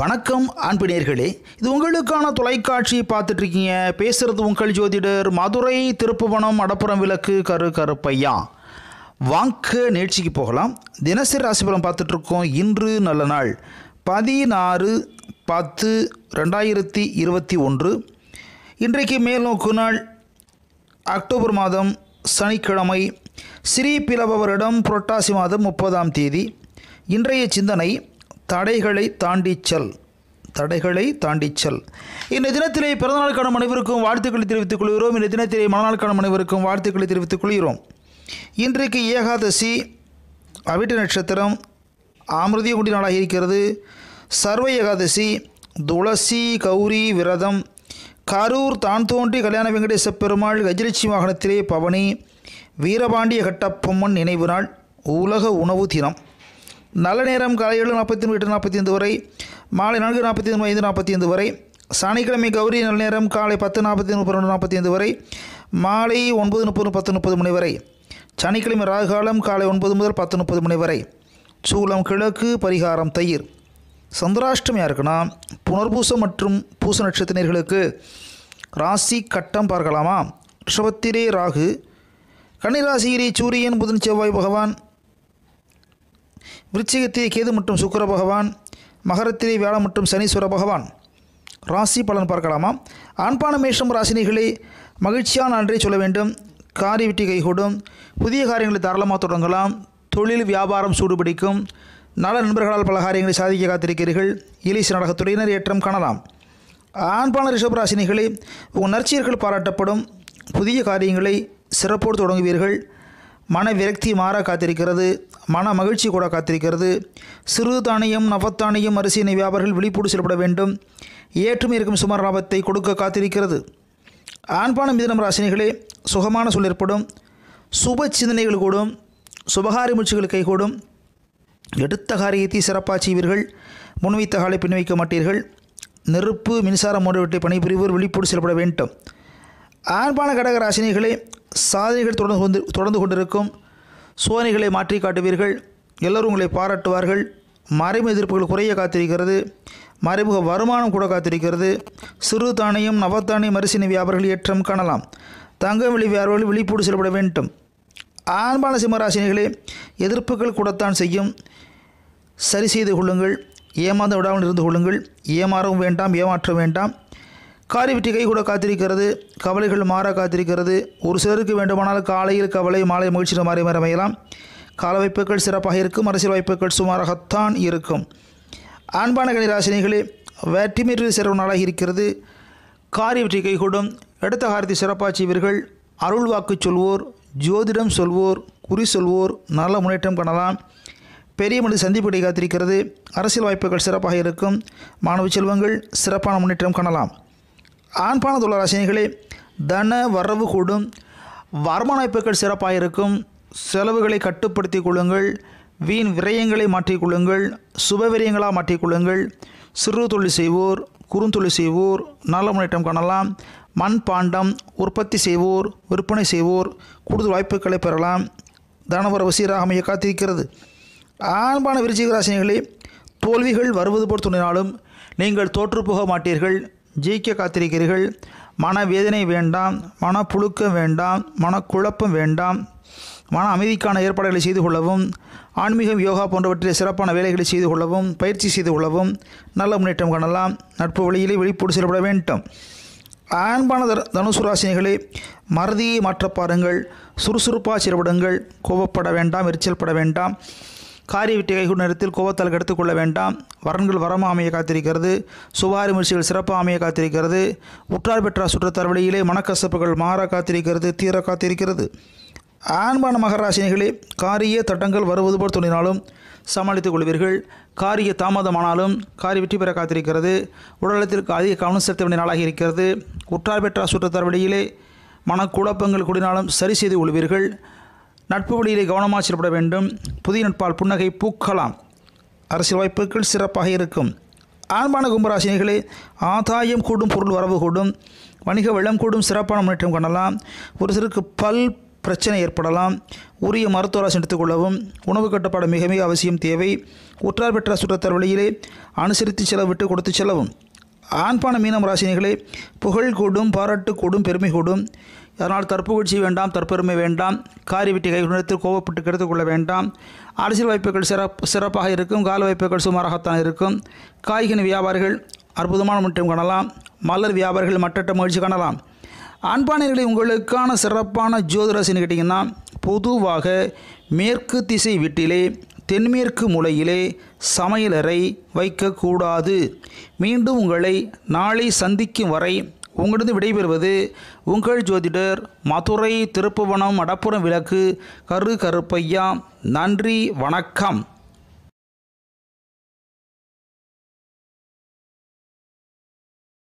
வணக்கம் அன்பினியர்களே இது உங்களுக்கான தொலைக்காட்சி பார்த்துட்ருக்கீங்க பேசுகிறது உங்கள் ஜோதிடர் மதுரை திருப்புவனம் அடப்புறம் விளக்கு கரு கருப்பையா வாங்க நிகழ்ச்சிக்கு போகலாம் தினசரி ராசிபலம் பார்த்துட்ருக்கோம் இன்று நல்ல நாள் பதினாறு பத்து ரெண்டாயிரத்தி இருபத்தி ஒன்று இன்றைக்கு மேல்நோக்கு நாள் அக்டோபர் மாதம் சனிக்கிழமை ஸ்ரீ பிளவரிடம் புரட்டாசி மாதம் முப்பதாம் தேதி இன்றைய சிந்தனை தடைகளை தாண்டி செல் தடைகளை தாண்டி செல் இந்த தினத்திலே பிறந்தநாளுக்கான அனைவருக்கும் வாழ்த்துக்களை தெரிவித்துக் கொள்கிறோம் இந்த தினத்திலே மனநாளுக்கான அனைவருக்கும் வாழ்த்துக்களை தெரிவித்துக் கொள்கிறோம் இன்றைக்கு ஏகாதசி அவிட்ட நட்சத்திரம் ஆமிரதிய குண்டி நாளாக இருக்கிறது சர்வ ஏகாதசி துளசி கௌரி விரதம் கரூர் தான் தோன்றி கல்யாண வெங்கடேச பெருமாள் கஜலட்சி வாகனத்திலே பவனி வீரபாண்டிய கட்டப்பொம்மன் நினைவு நாள் உலக உணவு தினம் நல்ல நேரம் காலை ஏழு நாற்பத்தி எட்டு நாற்பத்தி ஐந்து வரை மாலை நான்கு நாற்பத்தி ஐந்து ஐந்து நாற்பத்தி ஐந்து வரை சனிக்கிழமை கௌரி நல்ல நேரம் காலை பத்து நாற்பத்தி ஐந்து பன்னெண்டு நாற்பத்தி ஐந்து வரை மாலை ஒன்பது முப்பது பத்து முப்பது மணி வரை சனிக்கிழமை ராகுகாலம் காலை ஒன்பது முதல் பத்து முப்பது மணி வரை சூலம் கிழக்கு பரிகாரம் தயிர் சந்திராஷ்டமியாக இருக்குன்னா புனர்பூசம் மற்றும் பூச நட்சத்திரர்களுக்கு ராசி கட்டம் பார்க்கலாமா ரிஷபத்திலே ராகு கன்னிராசியிலே சூரியன் புதன் செவ்வாய் பகவான் விருச்சிகத்தில் கேது மற்றும் சுக்கர பகவான் மகரத்திலே வியாழம் மற்றும் சனீஸ்வர பகவான் ராசி பலன் பார்க்கலாமா ஆண்பான மேஷம் ராசினிகளை மகிழ்ச்சியான அன்றே சொல்ல வேண்டும் காரி விட்டி கைகூடும் புதிய காரியங்களை தாராளமாக தொடங்கலாம் தொழில் வியாபாரம் சூடுபிடிக்கும் நல்ல நண்பர்களால் பல காரியங்களை சாதிக்க காத்திருக்கிறீர்கள் இலிச நாடகத்துறையினர் ஏற்றம் காணலாம் ஆண்பான ரிஷப் ராசினிகளை உங்கள் நற்சீர்கள் பாராட்டப்படும் புதிய காரியங்களை சிறப்போடு தொடங்குவீர்கள் மன விரக்தி மாற காத்திருக்கிறது மன மகிழ்ச்சி கூட காத்திருக்கிறது சிறு தானியம் நவத்தானியம் அரிசியினை வியாபாரிகள் விழிப்போடு செயல்பட வேண்டும் ஏற்றுமை இருக்கும் சுமார் லாபத்தை கொடுக்க காத்திருக்கிறது ஆண்பான மிதனம் ராசினிகளே சுகமான சொல் ஏற்படும் சுப சிந்தனைகள் கூடும் சுபகாரி முயற்சிகள் கைகூடும் எடுத்த காரியத்தை சிறப்பாக செய்வீர்கள் முன்வைத்த காலை பின்வைக்க மாட்டீர்கள் நெருப்பு மின்சாரம் போன்றவற்றை பணிபுரிவோர் விழிப்போடு செயல்பட வேண்டும் ஆண்பான கடக ராசினிகளே சாதனைகள் தொடர்ந்து கொண்டு தொடர்ந்து கொண்டிருக்கும் சோதனைகளை மாற்றி காட்டுவீர்கள் எல்லோரும் உங்களை பாராட்டுவார்கள் மறைமு எதிர்ப்புகள் குறைய காத்திருக்கிறது மறைமுக வருமானம் கூட காத்திருக்கிறது சிறு தானியம் நவத்தானியம் அரிசின வியாபாரிகள் ஏற்றம் காணலாம் தங்கம் வெளி வியாபாரிகள் விழிப்போடு செயல்பட வேண்டும் ஆண்பான சிம்மராசினிகளே எதிர்ப்புகள் கூடத்தான் செய்யும் சரி செய்து கொள்ளுங்கள் ஏமாந்து விடாமல் இருந்து கொள்ளுங்கள் ஏமாறவும் வேண்டாம் ஏமாற்ற வேண்டாம் காரிவிட்டி கை கூட காத்திருக்கிறது கவலைகள் மாற காத்திருக்கிறது ஒரு சிலருக்கு வேண்டுமானால் காலையில் கவலை மாலை மகிழ்ச்சி மாறி அமையலாம் கால வாய்ப்புகள் சிறப்பாக இருக்கும் அரசியல் வாய்ப்புகள் சுமாராகத்தான் இருக்கும் அன்பான கணிராசினிகளே வெற்றி மீறில் சிறப்பு நாளாக இருக்கிறது காரிய வெற்றி கைகூடும் எடுத்த காரியத்தை சிறப்பாக செய்வீர்கள் அருள் வாக்கு சொல்வோர் ஜோதிடம் சொல்வோர் குறி சொல்வோர் நல்ல முன்னேற்றம் காணலாம் பெரிய மனித சந்திப்படை காத்திருக்கிறது அரசியல் வாய்ப்புகள் சிறப்பாக இருக்கும் மாணவ செல்வங்கள் சிறப்பான முன்னேற்றம் காணலாம் ஆண்பான ராசினிகளே தன வரவு கூடும் வாய்ப்புகள் சிறப்பாக இருக்கும் செலவுகளை கட்டுப்படுத்தி கொள்ளுங்கள் வீண் விரயங்களை மாற்றிக்கொள்ளுங்கள் சுப விரயங்களாக மாற்றிக்கொள்ளுங்கள் சிறு தொழில் செய்வோர் குறுந்தொழில் செய்வோர் நல்ல முன்னேற்றம் காணலாம் மண் பாண்டம் உற்பத்தி செய்வோர் விற்பனை செய்வோர் கூடுதல் வாய்ப்புகளை பெறலாம் தனவர வசீராக அமைய காத்திருக்கிறது ஆண்பான விருச்சிகராசினிகளே தோல்விகள் வருவது போல் துணினாலும் நீங்கள் தோற்றுப்போக மாட்டீர்கள் ஜெயிக்க காத்திருக்கிறீர்கள் மனவேதனை வேண்டாம் மனப்புழுக்கம் வேண்டாம் மனக்குழப்பம் வேண்டாம் மன அமைதிக்கான ஏற்பாடுகளை செய்து கொள்ளவும் ஆன்மீகம் யோகா போன்றவற்றில் சிறப்பான வேலைகளை செய்து கொள்ளவும் பயிற்சி செய்து கொள்ளவும் நல்ல முன்னேற்றம் காணலாம் நட்பு வழியிலே வெளிப்போடு செயல்பட வேண்டும் அன்பான தனுசு ராசினிகளே மறதியை மாற்ற பாருங்கள் சுறுசுறுப்பாக செயல்படுங்கள் கோபப்பட வேண்டாம் எரிச்சல் பட வேண்டாம் காரிய விட்டை கைகூடும் நேரத்தில் கோபத்தால் கொள்ள வேண்டாம் வரன்கள் வரமா அமைய காத்திருக்கிறது சுபாரி முயற்சிகள் சிறப்பாக அமைய காத்திருக்கிறது உற்றார் பெற்றார் சுற்றத்தார் வழியிலே மனக்கசப்புகள் மாற காத்திருக்கிறது தீர காத்திருக்கிறது ஆன்பான மகராசினிகளே காரிய தட்டங்கள் வருவது போல் தோன்றினாலும் சமாளித்துக் கொள்வீர்கள் காரிய தாமதமானாலும் காரிய வெற்றி பெற காத்திருக்கிறது உடலத்திற்கு அதிக கவனம் செலுத்த வேண்டிய நாளாக இருக்கிறது உற்றார் பெற்றார் சுற்றத்தார் வழியிலே மனக்குழப்பங்கள் கூடினாலும் சரி செய்து கொள்வீர்கள் நட்பு வழியிலே கவனமாக செயல்பட வேண்டும் புதிய நட்பால் புன்னகை பூக்கலாம் அரசியல் வாய்ப்புகள் சிறப்பாக இருக்கும் ஆண்பான கும்பராசினிகளே ஆதாயம் கூடும் பொருள் வரவு கூடும் வணிக வளம் கூடும் சிறப்பான முன்னேற்றம் காணலாம் ஒரு சிலருக்கு பல் பிரச்சனை ஏற்படலாம் உரிய மருத்துவ ராசி எடுத்துக்கொள்ளவும் உணவு கட்டுப்பாடு மிக மிக அவசியம் தேவை உற்றார் பெற்ற சுற்றத்தார் வழியிலே அனுசரித்து செலவிட்டு கொடுத்து செல்லவும் ஆண்பான மீனம் ராசினிகளே புகழ் கூடும் பாராட்டு கூடும் பெருமை கூடும் அதனால் தற்புகழ்ச்சி வேண்டாம் தற்பெருமை வேண்டாம் காரி விட்டு கை உணர்த்து கோவப்பட்டு கெடுத்து கொள்ள வேண்டாம் அரசியல் வாய்ப்புகள் சிறப்பு சிறப்பாக இருக்கும் கால வாய்ப்புகள் சுமாராகத்தான் இருக்கும் காய்கனி வியாபாரிகள் அற்புதமான முற்றம் காணலாம் மலர் வியாபாரிகள் மற்றட்ட மகிழ்ச்சி காணலாம் ஆண்பானியர்களை உங்களுக்கான சிறப்பான ஜோதிராசின்னு கேட்டிங்கன்னா பொதுவாக மேற்கு திசை வீட்டிலே தென்மேற்கு மூலையிலே சமையலறை வைக்கக்கூடாது மீண்டும் உங்களை நாளை சந்திக்கும் வரை உங்களிடம் விடைபெறுவது உங்கள் ஜோதிடர் மதுரை திருப்புவனம் அடப்புறம் விளக்கு கரு கருப்பையா நன்றி வணக்கம்